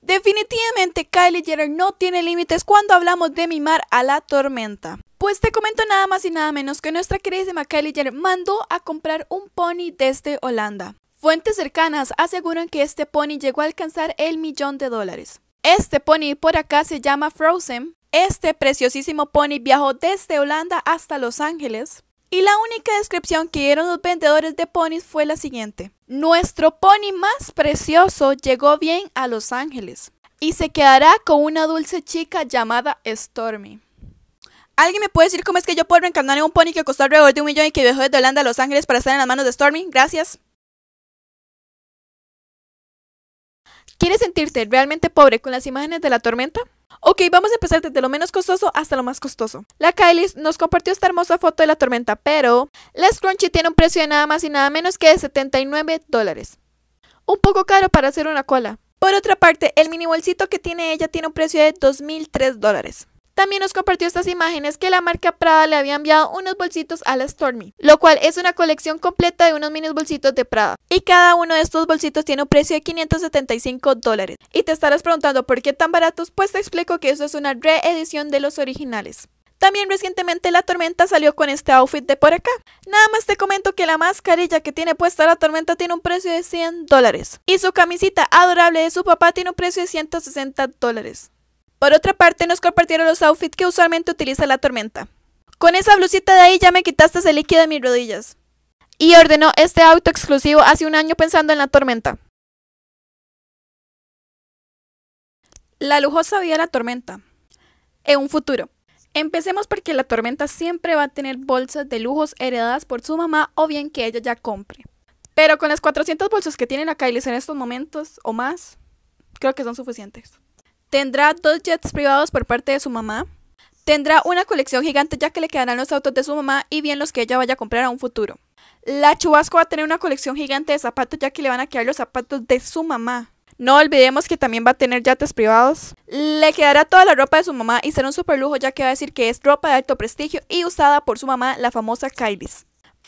Definitivamente Kylie Jenner no tiene límites cuando hablamos de mimar a la tormenta. Pues te comento nada más y nada menos que nuestra queridísima Kylie Jenner mandó a comprar un pony desde Holanda. Fuentes cercanas aseguran que este pony llegó a alcanzar el millón de dólares. Este pony por acá se llama Frozen. Este preciosísimo pony viajó desde Holanda hasta Los Ángeles. Y la única descripción que dieron los vendedores de ponis fue la siguiente. Nuestro pony más precioso llegó bien a Los Ángeles y se quedará con una dulce chica llamada Stormy. ¿Alguien me puede decir cómo es que yo puedo reencarnar en un pony que costó alrededor de un millón y que viajó desde Holanda a Los Ángeles para estar en las manos de Stormy? Gracias. ¿Quieres sentirte realmente pobre con las imágenes de la tormenta? Ok, vamos a empezar desde lo menos costoso hasta lo más costoso. La Kylie nos compartió esta hermosa foto de la tormenta, pero la Scrunchie tiene un precio de nada más y nada menos que de 79 dólares. Un poco caro para hacer una cola. Por otra parte, el mini bolsito que tiene ella tiene un precio de 2003 dólares. También nos compartió estas imágenes que la marca Prada le había enviado unos bolsitos a la Stormy, lo cual es una colección completa de unos mini bolsitos de Prada. Y cada uno de estos bolsitos tiene un precio de 575 dólares. Y te estarás preguntando por qué tan baratos, pues te explico que eso es una reedición de los originales. También recientemente la tormenta salió con este outfit de por acá. Nada más te comento que la mascarilla que tiene puesta la tormenta tiene un precio de 100 dólares. Y su camisita adorable de su papá tiene un precio de 160 dólares. Por otra parte, nos compartieron los outfits que usualmente utiliza la tormenta. Con esa blusita de ahí ya me quitaste ese líquido de mis rodillas. Y ordenó este auto exclusivo hace un año pensando en la tormenta. La lujosa vida de la tormenta. En un futuro. Empecemos porque la tormenta siempre va a tener bolsas de lujos heredadas por su mamá o bien que ella ya compre. Pero con las 400 bolsas que tienen a Kylie en estos momentos o más, creo que son suficientes. Tendrá dos jets privados por parte de su mamá. Tendrá una colección gigante ya que le quedarán los autos de su mamá y bien los que ella vaya a comprar a un futuro. La Chubasco va a tener una colección gigante de zapatos ya que le van a quedar los zapatos de su mamá. No olvidemos que también va a tener yates privados. Le quedará toda la ropa de su mamá y será un super lujo ya que va a decir que es ropa de alto prestigio y usada por su mamá, la famosa Kylie.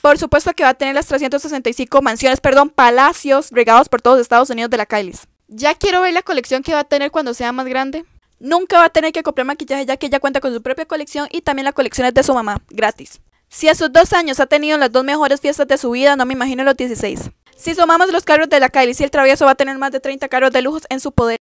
Por supuesto que va a tener las 365 mansiones, perdón, palacios regados por todos los Estados Unidos de la Kylie. Ya quiero ver la colección que va a tener cuando sea más grande. Nunca va a tener que comprar maquillaje ya que ella cuenta con su propia colección y también la colecciones de su mamá, gratis. Si a sus dos años ha tenido las dos mejores fiestas de su vida, no me imagino los 16. Si sumamos los carros de la Kylie, si el travieso va a tener más de 30 carros de lujos en su poder.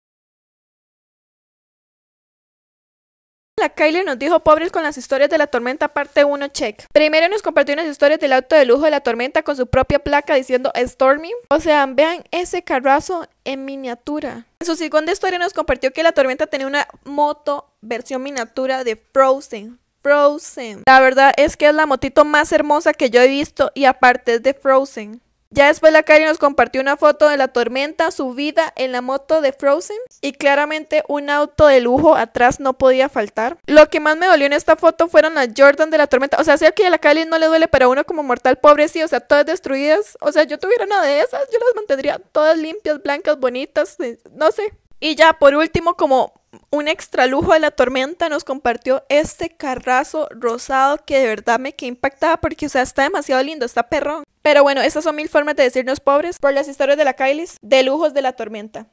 Kylie nos dijo pobres con las historias de la tormenta parte 1 check. Primero nos compartió unas historias del auto de lujo de la tormenta con su propia placa diciendo Stormy. O sea, vean ese carrazo en miniatura. En su segunda historia nos compartió que la tormenta tenía una moto versión miniatura de Frozen. Frozen. La verdad es que es la motito más hermosa que yo he visto y aparte es de Frozen. Ya después la Kali nos compartió una foto de la tormenta, su vida en la moto de Frozen y claramente un auto de lujo atrás no podía faltar. Lo que más me dolió en esta foto fueron las Jordan de la tormenta. O sea, sé que a la Kali no le duele, pero a uno como mortal pobre sí, o sea, todas destruidas. O sea, yo tuviera una de esas, yo las mantendría todas limpias, blancas, bonitas, no sé. Y ya por último, como un extra lujo de la tormenta nos compartió este carrazo rosado que de verdad me que impactada porque, o sea, está demasiado lindo, está perrón. Pero bueno, esas son mil formas de decirnos pobres por las historias de la Kailis de lujos de la tormenta.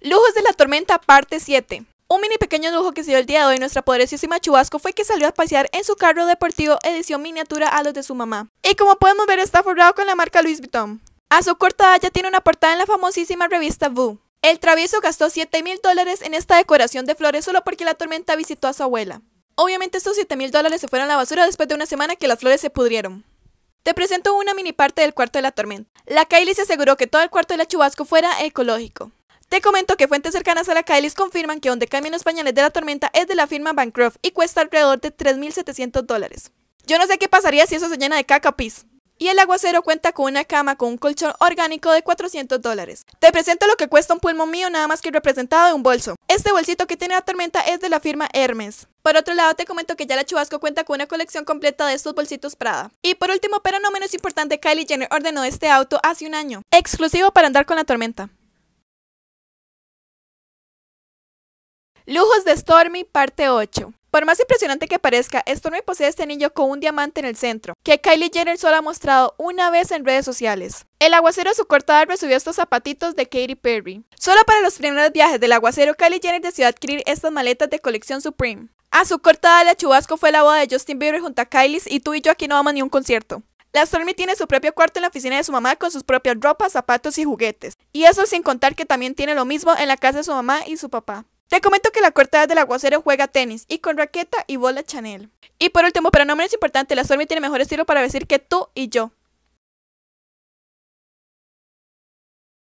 Lujos de la tormenta, parte 7. Un mini pequeño lujo que se dio el día de hoy nuestra poderosísima Chubasco fue que salió a pasear en su carro deportivo edición miniatura a los de su mamá. Y como podemos ver está forrado con la marca Louis Vuitton. A su cortada ya tiene una portada en la famosísima revista Boo. El travieso gastó $7,000 dólares en esta decoración de flores solo porque la tormenta visitó a su abuela. Obviamente estos $7,000 dólares se fueron a la basura después de una semana que las flores se pudrieron. Te presento una mini parte del cuarto de la tormenta. La Kylie se aseguró que todo el cuarto de la chubasco fuera ecológico. Te comento que fuentes cercanas a la Kylie confirman que donde cambian los pañales de la tormenta es de la firma Bancroft y cuesta alrededor de 3.700 dólares. Yo no sé qué pasaría si eso se llena de caca pis y el aguacero cuenta con una cama con un colchón orgánico de 400 dólares. Te presento lo que cuesta un pulmón mío nada más que representado de un bolso. Este bolsito que tiene la tormenta es de la firma Hermes. Por otro lado, te comento que ya la Chubasco cuenta con una colección completa de estos bolsitos Prada. Y por último, pero no menos importante, Kylie Jenner ordenó este auto hace un año, exclusivo para andar con la tormenta. Lujos de Stormy, parte 8. Por más impresionante que parezca, Stormy posee este anillo con un diamante en el centro, que Kylie Jenner solo ha mostrado una vez en redes sociales. El aguacero a su cortada recibió estos zapatitos de Katy Perry. Solo para los primeros viajes del aguacero, Kylie Jenner decidió adquirir estas maletas de colección Supreme. A su cortada, la chubasco fue la boda de Justin Bieber junto a Kylie y tú y yo aquí no vamos ni un concierto. La Stormy tiene su propio cuarto en la oficina de su mamá con sus propias ropas, zapatos y juguetes. Y eso sin contar que también tiene lo mismo en la casa de su mamá y su papá. Te comento que la cortada del aguacero juega tenis y con raqueta y bola Chanel. Y por último, pero no menos importante, la Stormy tiene mejor estilo para decir que tú y yo.